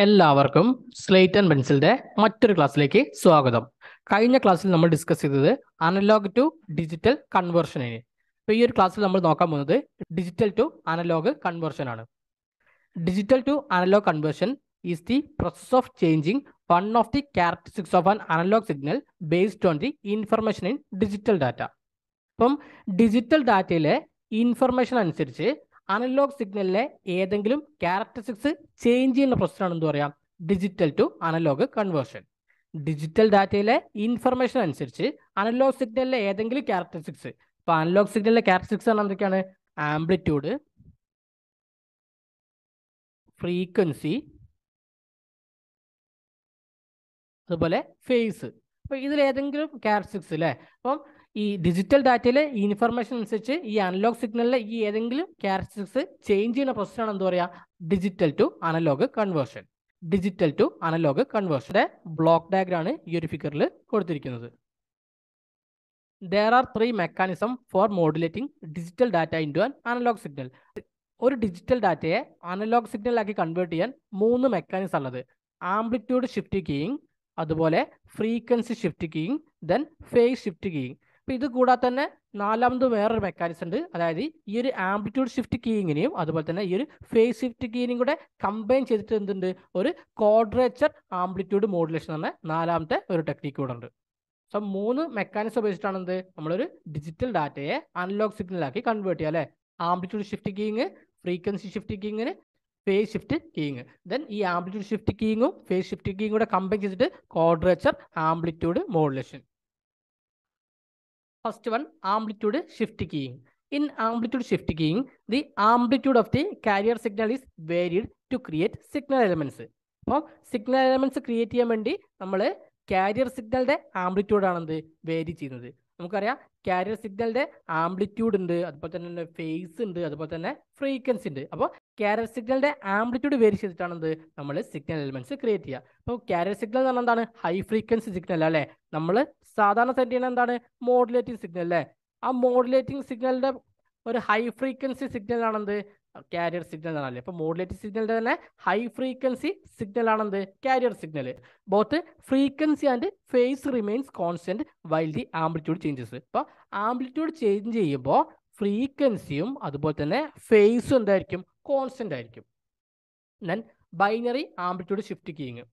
എല്ലാവർക്കും slate and പെൻസിലിന്റെ മറ്റൊരു ക്ലാസ്സിലേക്ക് സ്വാഗതം കഴിഞ്ഞ ക്ലാസ്സിൽ നമ്മൾ ഡിസ്കസ് ചെയ്തത് അനലോഗ് ടു ഡിജിറ്റൽ കൺവേർഷനാണ് അപ്പോൾ ഈ ഒരു ക്ലാസ്സിൽ നമ്മൾ നോക്കാൻ പോകുന്നത് ഡിജിറ്റൽ ടു അനലോഗ് കൺവേർഷൻ ആണ് digital to analogue conversion is the process of changing one of the characteristics of an analogue signal based on the information in digital data അപ്പം digital ഡാറ്റയിലെ ഇൻഫർമേഷൻ അനുസരിച്ച് അനലോഗ് സിഗ്നലിലെ ഏതെങ്കിലും characteristics change ചെയ്യുന്ന പ്രശ്നമാണ് എന്ന് പറയാം digital to analogue conversion digital ഡാറ്റയിലെ ഇൻഫർമേഷൻ അനുസരിച്ച് അനലോഗ് സിഗ്നലിലെ ഏതെങ്കിലും ക്യാരക്ടറിസ്റ്റിക്സ് ഇപ്പൊ അനലോഗ് സിഗ്നലിലെ ക്യാരക്ടറിസ്റ്റിക്സ് ആണ് എന്തൊക്കെയാണ് ആംപ്ലിറ്റ്യൂഡ് ഫ്രീക്വൻസി അതുപോലെ ഫേസ് അപ്പൊ ഇതിലേതെങ്കിലും ഏതെങ്കിലും ക്യാരക്ടറിസ്റ്റിക്സ് അല്ലേ അപ്പം ഈ ഡിജിറ്റൽ ഡാറ്റയിലെ ഈ ഇൻഫർമേഷൻ അനുസരിച്ച് ഈ അനലോഗ് സിഗ്നലിലെ ഈ ഏതെങ്കിലും ക്യാരക്ടറിസ്റ്റിക്സ് ചേഞ്ച് ചെയ്യുന്ന പ്രോസസ്സാണ് എന്താ പറയുക digital to analogue conversion digital to analogue കൺവേർഷൻ്റെ ബ്ലോക്ക് ഡയഗ്രാണ് ഈ ഒരു ഫിഗറിൽ കൊടുത്തിരിക്കുന്നത് there are three mechanism for modulating digital data into an analogue signal ഒരു ഡിജിറ്റൽ ഡാറ്റയെ അനലോഗ് സിഗ്നലാക്കി കൺവേർട്ട് ചെയ്യാൻ മൂന്ന് മെക്കാനിസം ഉള്ളത് ആംപ്ലിറ്റ്യൂഡ് ഷിഫ്റ്റ് കീയിങ് അതുപോലെ frequency shift keying then phase shift keying അപ്പോൾ ഇത് കൂടാതെ തന്നെ നാലാമത് വേറൊരു മെക്കാനിസം ഉണ്ട് അതായത് ഈ ഒരു ആംപ്ലിറ്റ്യൂഡ് ഷിഫ്റ്റ് കീയിങ്ങിനെയും അതുപോലെ തന്നെ ഈ ഒരു ഫേസ് ഷിഫ്റ്റ് കീയിനും കൂടെ കമ്പൈൻ ചെയ്തിട്ട് എന്തുണ്ട് ഒരു ക്വാഡ്രേച്ചർ ആംപ്ലിറ്റ്യൂഡ് മോഡുലേഷൻ എന്ന നാലാമത്തെ ഒരു ടെക്നിക്ക് കൂടെ ഉണ്ട് സോ മൂന്ന് മെക്കാനിസം ഉപയോഗിച്ചിട്ടാണ് എന്ത് നമ്മളൊരു ഡിജിറ്റൽ ഡാറ്റയെ അൺലോക്ക് സിഗ്നലാക്കി കൺവേർട്ട് ചെയ്യുക അല്ലേ amplitude shift keying frequency shift കീയിങ്ങിന് ഫേസ് ഷിഫ്റ്റ് കീയിങ് ദെൻ ഈ ആംപ്ലിറ്റ്യൂഡ് ഷിഫ്റ്റ് കീയിങ്ങും ഫേസ് ഷിഫ്റ്റ് കീയിങ്ങും കൂടെ കമ്പൈൻ ചെയ്തിട്ട് quadrature amplitude modulation first one amplitude shift keying in amplitude shift keying the amplitude of the carrier signal is varied to create signal elements അപ്പോൾ signal elements create ചെയ്യാൻ വേണ്ടി നമ്മൾ carrier സിഗ്നലിന്റെ amplitude ആണെന്ത് vary ചെയ്യുന്നത് നമുക്കറിയാം carrier സിഗ്നലിന്റെ amplitude ഉണ്ട് അതുപോലെ തന്നെ ഫേസ് ഉണ്ട് അതുപോലെ തന്നെ ഫ്രീക്വൻസി ഉണ്ട് അപ്പോൾ കാരിയർ സിഗ്നലിന്റെ ആംപ്ലിറ്റ്യൂഡ് വേരി ചെയ്തിട്ടാണ് എന്ത് നമ്മൾ സിഗ്നൽ എലിമെന്റ്സ് ക്രിയേറ്റ് ചെയ്യുക അപ്പോൾ കാരിയർ സിഗ്നൽ എന്ന് പറഞ്ഞാൽ എന്താണ് ഹൈ ഫ്രീക്വൻസി സിഗ്നൽ അല്ലേ നമ്മൾ സാധാരണ സെൻഡ് ചെയ്യുന്ന എന്താണ് മോഡുലേറ്റിംഗ് സിഗ്നൽ അല്ലേ ആ മോഡുലേറ്റിംഗ് സിഗ്നലിന്റെ ഒരു ഹൈ ഫ്രീക്വൻസി സിഗ്നൽ ആണെന്ത് കാരിയർ സിഗ്നൽ എന്നാണല്ലേ അപ്പോൾ മോഡുലേറ്റ് സിഗ്നലിൻ്റെ തന്നെ ഹൈ ഫ്രീക്വൻസി സിഗ്നൽ ആണെന്ത് carrier signal both frequency and phase remains constant while the amplitude changes അപ്പോൾ ആംപ്ലിറ്റ്യൂഡ് ചേഞ്ച് ചെയ്യുമ്പോൾ ഫ്രീക്വൻസിയും അതുപോലെ തന്നെ ഫേസും എന്തായിരിക്കും കോൺസ്റ്റൻ്റ് ആയിരിക്കും then binary amplitude shift keying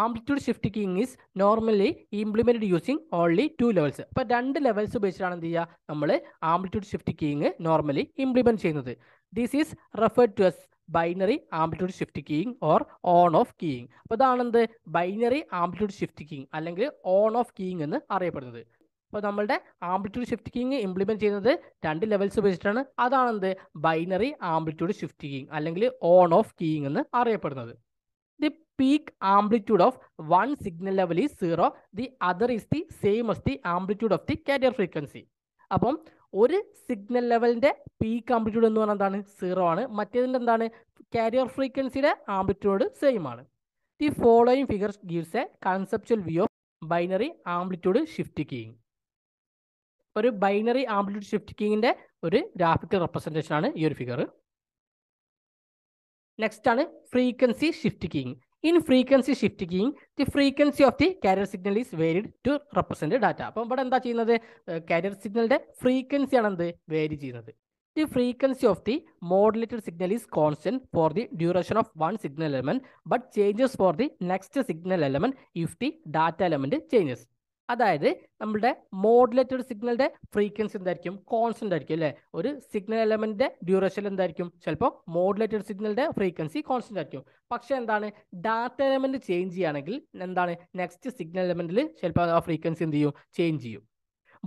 amplitude shift keying is normally implemented using only two levels അപ്പോൾ രണ്ട് ലെവൽസ് ഉപയോഗിച്ചാണ് എന്ത് ചെയ്യുക നമ്മൾ amplitude shift keying normally implement ചെയ്യുന്നത് this is referred to as binary amplitude shift keying or on off keying അപ്പോൾ അതാണെന്ത് binary amplitude shift keying അല്ലെങ്കിൽ ഓൺ ഓഫ് കീയിങ് എന്ന് അറിയപ്പെടുന്നത് അപ്പോൾ നമ്മളുടെ ആംപ്ലിറ്റ്യൂഡ് ഷിഫ്റ്റ് കിങ് ഇംപ്ലിമെൻറ്റ് ചെയ്യുന്നത് രണ്ട് ലെവൽസ് ഉപയോഗിച്ചിട്ടാണ് അതാണെന്ത് ബൈനറി ആംപ്ലിറ്റ്യൂഡ് ഷിഫ്റ്റ് കിങ് അല്ലെങ്കിൽ ഓൺ ഓഫ് കീയിങ് എന്ന് അറിയപ്പെടുന്നത് the peak amplitude of one signal level is zero the other is the same as the amplitude of the carrier frequency അപ്പം ഒരു signal ലെവലിൻ്റെ peak amplitude എന്ന് പറഞ്ഞാൽ എന്താണ് zero ആണ് മറ്റേതിൻ്റെ എന്താണ് കാരിയർ ഫ്രീക്വൻസിയുടെ ആംപ്ലിറ്റ്യൂഡ് സെയിം ആണ് the following figure gives a conceptual view of binary amplitude shift keying ഒരു ബൈനറി ആംപ്ലിറ്റ്യൂഡ് ഷിഫ്റ്റ് കീയിങ്ങിൻ്റെ ഒരു ഗ്രാഫിക്കൽ റെപ്രസെൻറ്റേഷൻ ആണ് ഈ ഒരു ഫിഗർ നെക്സ്റ്റ് ആണ് frequency shift keying in frequency shift keying the frequency of the carrier signal is varied to represent data അപ്പം ഇവിടെ എന്താ ചെയ്യുന്നത് കാരിയർ സിഗ്നലിൻ്റെ ഫ്രീക്വൻസി ആണ് എന്ത് വേരി ചെയ്യുന്നത് the frequency of the modulated signal is constant for the duration of one signal element but changes for the next signal element if the data element changes അതായത് നമ്മുടെ modulated സിഗ്നലിന്റെ frequency എന്തായിരിക്കും constant ആയിരിക്കും അല്ലേ ഒരു signal എലമെന്റിന്റെ duration എന്തായിരിക്കും ചിലപ്പോൾ modulated സിഗ്നലിന്റെ ഫ്രീക്വൻസി കോൺസ്റ്റന്റ് ആയിരിക്കും പക്ഷേ എന്താണ് ഡാറ്റ എലമെന്റ് ചേഞ്ച് ചെയ്യുകയാണെങ്കിൽ എന്താണ് നെക്സ്റ്റ് സിഗ്നൽ എലമെന്റിൽ ചിലപ്പോൾ ആ ഫ്രീക്വൻസി എന്ത് ചെയ്യും ചേഞ്ച് ചെയ്യും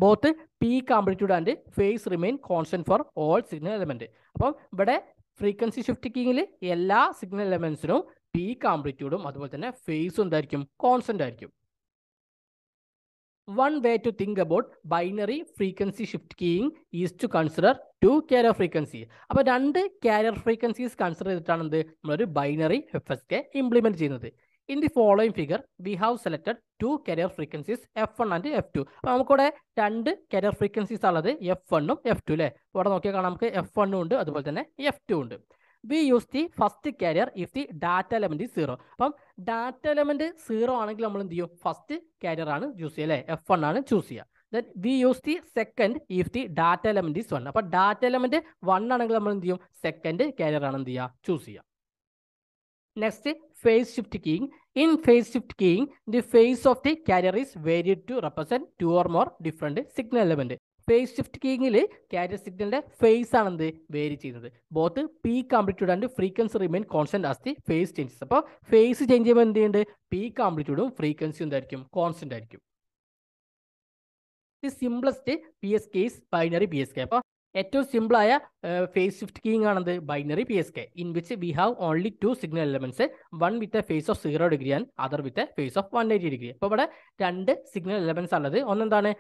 both peak amplitude and phase remain constant for all signal element അപ്പം ഇവിടെ ഫ്രീക്വൻസി ഷിഫ്റ്റിങ്ങിൽ എല്ലാ സിഗ്നൽ എലമെന്റ്സിനും പീ കാമ്പിറ്റ്യൂഡും അതുപോലെ തന്നെ ഫേസും എന്തായിരിക്കും കോൺസ്റ്റന്റ് ആയിരിക്കും One way to think about binary frequency shift keying is to consider two carrier frequency അപ്പോൾ രണ്ട് ക്യാരിയർ ഫ്രീക്വൻസീസ് കൺസിഡർ ചെയ്തിട്ടാണ് എന്ത് നമ്മളൊരു binary F S K implement ചെയ്യുന്നത് in the following figure we have selected two carrier frequencies F one and F two അപ്പോൾ നമുക്കിവിടെ രണ്ട് carrier frequencies ഉള്ളത് എഫ് വണ്ണും എഫ് ടു അല്ലേ ഇവിടെ നോക്കിയാൽ കാണാം നമുക്ക് എഫ് വണ്ണും ഉണ്ട് അതുപോലെ തന്നെ എഫ് ടു ഉണ്ട് we use the first carrier if the data element zero അപ്പം ഡാറ്റ എലമെന്റ് സീറോ ആണെങ്കിൽ നമ്മൾ എന്ത് ചെയ്യും ഫസ്റ്റ് കാരിയർ ആണ് ചൂസ് ചെയ്യുക അല്ലേ എഫ് വൺ ആണ് ചൂസ് ചെയ്യുക then we use the second if the data element is one അപ്പം ഡാറ്റ എലമെന്റ് വൺ ആണെങ്കിൽ നമ്മൾ എന്ത് ചെയ്യും സെക്കൻഡ് കാരിയർ ആണ് എന്ത് ചെയ്യുക ചൂസ് ചെയ്യുക next phase shift keying. In phase shift keying, the phase of the carrier is vary to represent two or more different signal element. Phase shift കീങ്ങിൽ carrier സിഗ്നലിൻ്റെ ഫേസ് ആണ് എന്ത് വേരി ചെയ്യുന്നത് both peak amplitude and frequency remain constant as the phase changes അപ്പോൾ phase change ചെയ്യുമ്പോൾ എന്ത് ചെയ്യുന്നുണ്ട് peak ആംപ്ലിറ്റ്യൂഡും ഫ്രീക്വൻസിയും എന്തായിരിക്കും കോൺസ്റ്റൻ്റ് ആയിരിക്കും the simplest P S K is binary P S K അപ്പോൾ ഏറ്റവും സിമ്പിളായ ഫേസ് ഷിഫ്റ്റ് കീങ് ആണത് binary P S K in which we have only two signal elements one with a phase of zero degree and other with a phase of one eighty degree അപ്പോൾ ഇവിടെ രണ്ട് signal elements ഉള്ളത് ഒന്നെന്താണ്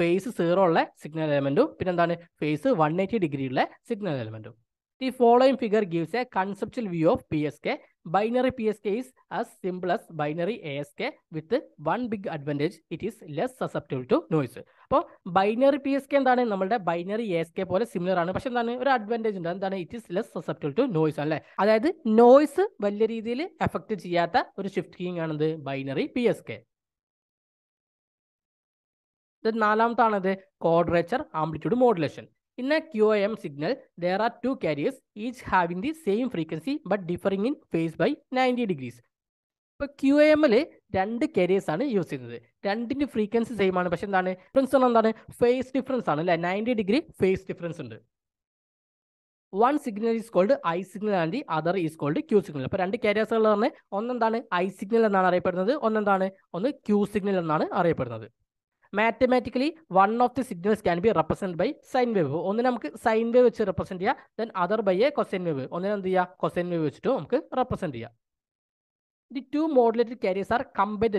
phase zero ഉള്ള signal എലമെന്റും പിന്നെന്താണ് phase one eighty degree ഉള്ള signal എലമെന്റും The following figure gives a conceptual view of PSK. Binary PSK is as simple as binary ASK with one big advantage. It is less susceptible to noise. അപ്പോൾ binary P S K എന്താണ് നമ്മുടെ binary S K പോലെ similar ആണ് പക്ഷെ എന്താണ് ഒരു advantage ഉണ്ട് എന്താണ് it is less susceptible to noise അല്ലേ അതായത് നോയ്സ് വലിയ രീതിയിൽ എഫക്ട് ചെയ്യാത്ത ഒരു ഷിഫ്റ്റ് കീങ് ആണത് ബൈനറി പി എസ് കെ നാലാമത്താണത് quadrature amplitude modulation In a signal signal, there two two carriers, have in the same frequency but differing in phase by 90 degrees ഇപ്പോൾ Q A എമ്മിൽ രണ്ട് careers ആണ് use ചെയ്യുന്നത് രണ്ടിൻ്റെ frequency same ആണ് പക്ഷെ എന്താണ് ഡിഫറൻസ് എന്താണ് ഫേസ് ഡിഫറൻസ് ആണ് അല്ലേ നയൻറ്റി ഡിഗ്രി ഫേസ് ഡിഫറൻസ് ഉണ്ട് one signal is called I signal and the other is called Q signal അപ്പോൾ രണ്ട് കാരിയേഴ്സുകൾ പറഞ്ഞാൽ ഒന്നെന്താണ് ഐ സിഗ്നൽ എന്നാണ് അറിയപ്പെടുന്നത് ഒന്നെന്താണ് ഒന്ന് ക്യൂ സിഗ്നൽ എന്നാണ് അറിയപ്പെടുന്നത് mathematically one of the signals can be represent by sine wave ഒന്ന് നമുക്ക് സൈൻ വേവ് വെച്ച് റെപ്രസെന്റ് ചെയ്യാം then other by a cosine wave ഒന്നിനെ എന്ത് ചെയ്യുക കൊസൈൻ വേവ് വെച്ചിട്ട് നമുക്ക് റെപ്രസെന്റ് ചെയ്യാം the two modulated carriers are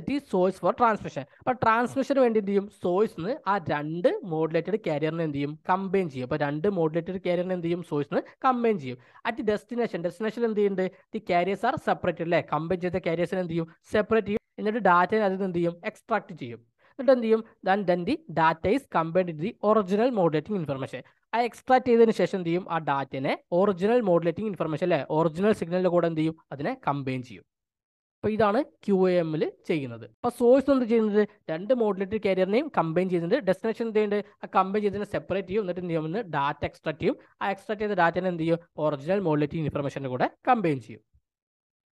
the source for transmission അപ്പൊ ട്രാൻസ്മിഷന് വേണ്ടി എന്ത് ചെയ്യും സോഴ്സിന് ആ രണ്ട് മോഡുലേറ്റഡ് കാരിയറിനെ എന്ത് ചെയ്യും കമ്പൈൻ ചെയ്യും അപ്പൊ രണ്ട് മോഡുലേറ്റഡ് കാരിയറിനെ എന്ത് ചെയ്യും സോഴ്സിന് കമ്പൈൻ ചെയ്യും അറ്റ് ഡെസ്റ്റിനേഷൻ ഡെസ്റ്റിനേഷൻ എന്ത് ചെയ്യുന്നുണ്ട് ദി കാരിയർസ് ആർ സെപ്പറേറ്റ് അല്ലേ കമ്പൈൻ ചെയ്ത കാരിയേഴ്സിനെ എന്ത് ചെയ്യും സെപ്പറേറ്റ് ചെയ്യും എന്നിട്ട് ഡാറ്റയെ അതിൽ നിന്ന് എന്ത് ചെയ്യും എക്സ്ട്രാക്ട് ചെയ്യും എന്നിട്ട് എന്ത് ചെയ്യും than then the data is compared in the original modulating information ആ എക്സ്ട്രാക്ട് ചെയ്തതിന് ശേഷം എന്ത് ചെയ്യും ആ ഡാറ്റനെ ഒറിജിനൽ മോഡുലേറ്റിംഗ് ഇൻഫർമേഷൻ അല്ലെ ഒറിജിനൽ സിഗ്നലിൻ്റെ കൂടെ എന്ത് ചെയ്യും അതിനെ കമ്പൈൻ ചെയ്യും അപ്പോൾ ഇതാണ് ക്യു എ എമ്മിൽ ചെയ്യുന്നത് അപ്പോൾ സോഴ്സ് എന്ത് ചെയ്യുന്നത് രണ്ട് മോഡുലേറ്റർ കാരിയറിനെയും കമ്പൈൻ ചെയ്യുന്നുണ്ട് ഡെസ്റ്റിനേഷൻ എന്ത് ചെയ്യുന്നുണ്ട് ആ കമ്പൈൻ ചെയ്തതിനെ സെപ്പറേറ്റ് ചെയ്യും എന്നിട്ട് എന്ത് ചെയ്യുമെന്ന് ഡാറ്റ എക്സ്ട്രാക്ട് ചെയ്യും ആ എക്സ്ട്രാക്ട് ചെയ്ത ഡാറ്റനെ എന്ത് ചെയ്യും ഒറിജിനൽ മോഡുലേറ്റിംഗ് ഇൻഫർമേഷൻ്റെ കൂടെ കമ്പൈൻ ചെയ്യും